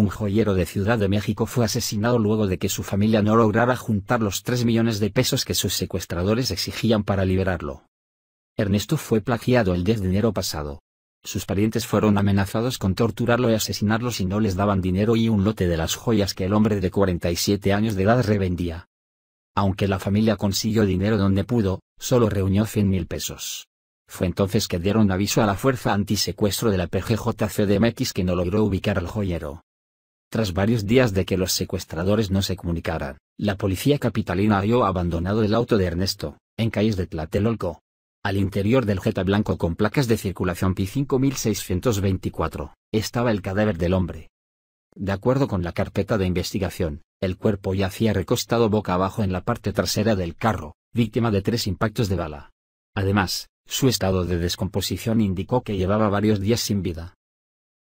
un joyero de Ciudad de México fue asesinado luego de que su familia no lograra juntar los 3 millones de pesos que sus secuestradores exigían para liberarlo. Ernesto fue plagiado el 10 de enero pasado. Sus parientes fueron amenazados con torturarlo y asesinarlo si no les daban dinero y un lote de las joyas que el hombre de 47 años de edad revendía. Aunque la familia consiguió dinero donde pudo, solo reunió 100 mil pesos. Fue entonces que dieron aviso a la fuerza antisecuestro de la PGJCDMX que no logró ubicar al joyero. Tras varios días de que los secuestradores no se comunicaran, la policía capitalina había abandonado el auto de Ernesto, en calles de Tlatelolco. Al interior del Jeta blanco con placas de circulación p 5624, estaba el cadáver del hombre. De acuerdo con la carpeta de investigación, el cuerpo yacía recostado boca abajo en la parte trasera del carro, víctima de tres impactos de bala. Además, su estado de descomposición indicó que llevaba varios días sin vida.